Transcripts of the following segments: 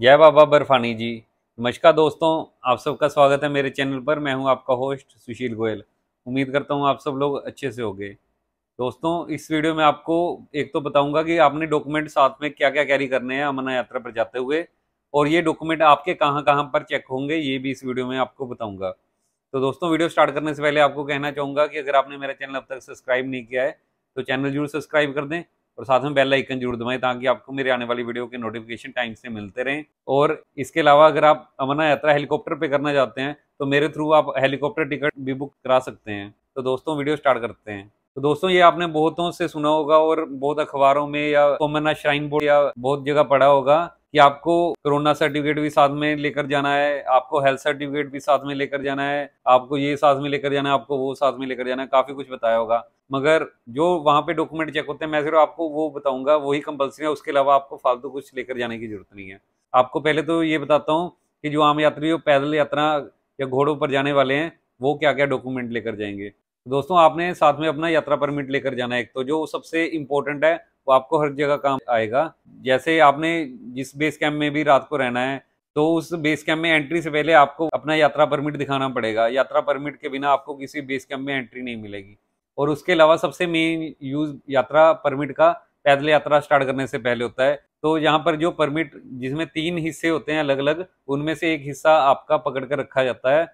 जय बाबा बर्फानी जी नमस्कार दोस्तों आप सबका स्वागत है मेरे चैनल पर मैं हूं आपका होस्ट सुशील गोयल उम्मीद करता हूं आप सब लोग अच्छे से होंगे दोस्तों इस वीडियो में आपको एक तो बताऊंगा कि आपने डॉक्यूमेंट साथ में क्या क्या कैरी करने हैं अमरनाथ यात्रा पर जाते हुए और ये डॉक्यूमेंट आपके कहाँ कहाँ पर चेक होंगे ये भी इस वीडियो में आपको बताऊँगा तो दोस्तों वीडियो स्टार्ट करने से पहले आपको कहना चाहूँगा कि अगर आपने मेरा चैनल अब तक सब्सक्राइब नहीं किया है तो चैनल जरूर सब्सक्राइब कर दें और साथ में बेल आइकन जरूर दबाएं ताकि आपको मेरे आने वाली वीडियो के नोटिफिकेशन टाइम से मिलते रहें और इसके अलावा अगर आप अमरनाथ यात्रा हेलीकॉप्टर पे करना चाहते हैं तो मेरे थ्रू आप हेलीकॉप्टर टिकट भी बुक करा सकते हैं तो दोस्तों वीडियो स्टार्ट करते हैं तो दोस्तों ये आपने बहुतों से सुना होगा और बहुत अखबारों में या अमरनाथ श्राइन बोर्ड या बहुत जगह पढ़ा होगा कि आपको कोरोना सर्टिफिकेट भी साथ में लेकर जाना है आपको हेल्थ सर्टिफिकेट भी साथ में लेकर जाना है आपको ये साथ में लेकर जाना है आपको वो साथ में लेकर जाना है काफ़ी कुछ बताया होगा मगर जो वहाँ पे डॉक्यूमेंट चेक होते हैं मैं सिर्फ आपको वो बताऊंगा वही कंपलसरी है उसके अलावा आपको फालतू कुछ लेकर जाने की जरूरत नहीं है आपको पहले तो ये बताता हूँ कि जो आम यात्री जो पैदल यात्रा या घोड़ों पर जाने वाले हैं वो क्या क्या डॉक्यूमेंट लेकर जाएंगे तो दोस्तों आपने साथ में अपना यात्रा परमिट लेकर जाना है एक तो जो सबसे इम्पोर्टेंट है वो आपको हर जगह काम आएगा जैसे आपने जिस बेस कैंप में भी रात को रहना है तो उस बेस कैंप में एंट्री से पहले आपको अपना यात्रा परमिट दिखाना पड़ेगा यात्रा परमिट के बिना आपको किसी बेस कैंप में एंट्री नहीं मिलेगी और उसके अलावा सबसे मेन यूज यात्रा परमिट का पैदल यात्रा स्टार्ट करने से पहले होता है तो यहाँ पर जो परमिट जिसमें तीन हिस्से होते हैं अलग अलग उनमें से एक हिस्सा आपका पकड़ कर रखा जाता है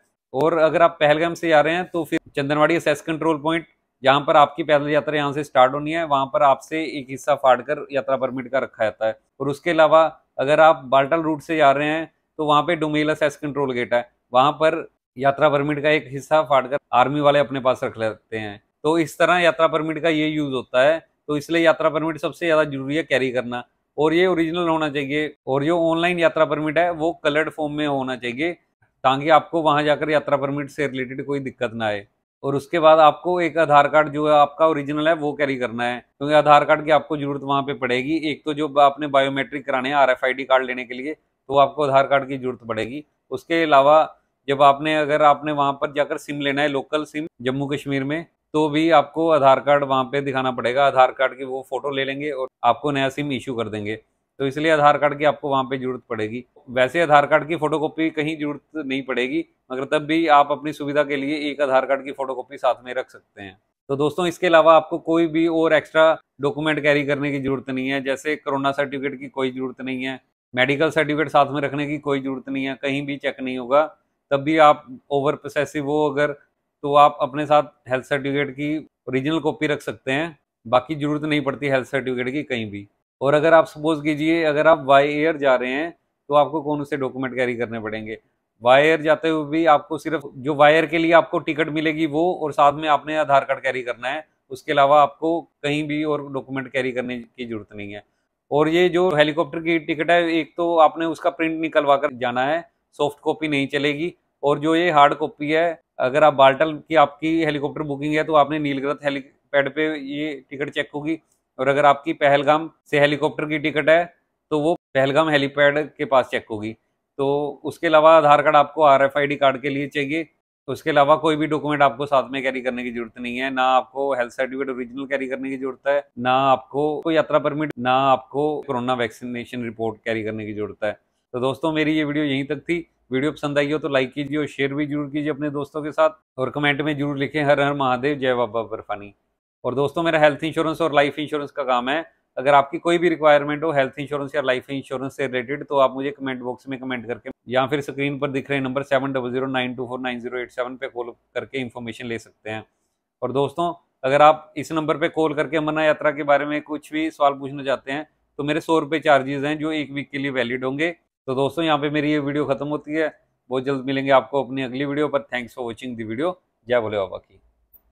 और अगर आप पहलगाम से जा रहे हैं तो फिर चंदनवाड़ी एसेस कंट्रोल पॉइंट जहाँ पर आपकी पैदल यात्रा यहाँ से स्टार्ट होनी है वहाँ पर आपसे एक हिस्सा फाड़ कर यात्रा परमिट का रखा जाता है और उसके अलावा अगर आप बाल्टल रूट से जा रहे हैं तो वहाँ पे डोमेल एसेस कंट्रोल गेट है वहाँ पर यात्रा परमिट का एक हिस्सा फाड़ कर आर्मी वाले अपने पास रख लेते हैं तो इस तरह यात्रा परमिट का ये यूज़ होता है तो इसलिए यात्रा परमिट सबसे ज़्यादा जरूरी है कैरी करना और ये ओरिजिनल होना चाहिए और जो ऑनलाइन यात्रा परमिट है वो कलर्ड फॉर्म में होना चाहिए ताकि आपको वहां जाकर यात्रा परमिट से रिलेटेड कोई दिक्कत ना आए और उसके बाद आपको एक आधार कार्ड जो है आपका ओरिजिनल है वो कैरी करना है क्योंकि आधार कार्ड की आपको जरूरत वहां पे पड़ेगी एक तो जो आपने बायोमेट्रिक कराने हैं आर कार्ड लेने के लिए तो आपको आधार कार्ड की जरूरत पड़ेगी उसके अलावा जब आपने अगर आपने वहां पर जाकर सिम लेना है लोकल सिम जम्मू कश्मीर में तो भी आपको आधार कार्ड वहाँ पे दिखाना पड़ेगा आधार कार्ड की वो फ़ोटो ले लेंगे और आपको नया सिम इशू कर देंगे तो इसलिए आधार कार्ड की आपको वहाँ पे ज़रूरत पड़ेगी वैसे आधार कार्ड की फ़ोटोकॉपी कहीं ज़रूरत नहीं पड़ेगी मगर तब भी आप अपनी सुविधा के लिए एक आधार कार्ड की फ़ोटोकॉपी साथ में रख सकते हैं तो दोस्तों इसके अलावा आपको कोई भी और एक्स्ट्रा डॉक्यूमेंट कैरी करने की ज़रूरत नहीं है जैसे कोरोना सर्टिफिकेट की कोई ज़रूरत नहीं है मेडिकल सर्टिफिकेट साथ में रखने की कोई ज़रूरत नहीं है कहीं भी चेक नहीं होगा तब भी आप ओवर प्रोसेसिव हो अगर तो आप अपने साथ हेल्थ सर्टिफिकेट की ओरिजिनल कॉपी रख सकते हैं बाकी ज़रूरत नहीं पड़ती हेल्थ सर्टिफिकेट की कहीं भी और अगर आप सपोज़ कीजिए अगर आप वाई एयर जा रहे हैं तो आपको कौन से डॉक्यूमेंट कैरी करने पड़ेंगे वायर जाते हुए भी आपको सिर्फ जो वायर के लिए आपको टिकट मिलेगी वो और साथ में आपने आधार कार्ड कैरी करना है उसके अलावा आपको कहीं भी और डॉक्यूमेंट कैरी करने की ज़रूरत नहीं है और ये जो हेलीकॉप्टर की टिकट है एक तो आपने उसका प्रिंट निकलवा कर जाना है सॉफ्ट कॉपी नहीं चलेगी और जो ये हार्ड कॉपी है अगर आप बाल्टल की आपकी हेलीकॉप्टर बुकिंग है तो आपने नीलगृत हेलीपैड पे ये टिकट चेक होगी और अगर आपकी पहलगाम से हेलीकॉप्टर की टिकट है तो वो पहलगाम हेलीपैड के पास चेक होगी तो उसके अलावा आधार कार्ड आपको आर कार्ड के लिए चाहिए उसके अलावा कोई भी डॉक्यूमेंट आपको साथ में कैरी करने की जरूरत नहीं है ना आपको हेल्थ सर्टिफिकेट ओरिजिनल कैरी करने की जरूरत है ना आपको कोई यात्रा परमिट ना आपको कोरोना वैक्सीनेशन रिपोर्ट कैरी करने की जरूरत है तो दोस्तों मेरी ये वीडियो यहीं तक थी वीडियो पसंद आई हो तो लाइक कीजिए और शेयर भी जरूर कीजिए अपने दोस्तों के साथ और कमेंट में जरूर लिखें हर हर महादेव जय बाबा बर्फानी और दोस्तों मेरा हेल्थ इंश्योरेंस और लाइफ इंश्योरेंस का काम है अगर आपकी कोई भी रिक्वायरमेंट हो हेल्थ इंश्योरेंस या लाइफ इंश्योरेंस से रिलेटेड तो आप मुझे कमेंट बॉक्स में कमेंट करके या फिर स्क्रीन पर दिख रहे number seven double zero nine two four nine zero eight seven पर कॉल करके इन्फॉर्मेशन ले सकते हैं और दोस्तों अगर आप इस नंबर पर कॉल करके अमरनाथ यात्रा के बारे में कुछ भी सवाल पूछना चाहते हैं तो मेरे सौ रुपये चार्जेज हैं जो एक वीक के लिए वैलिड होंगे तो दोस्तों यहाँ पे मेरी ये वीडियो खत्म होती है बहुत जल्द मिलेंगे आपको अपनी अगली वीडियो पर thanks for watching the video जय भोले बाबा की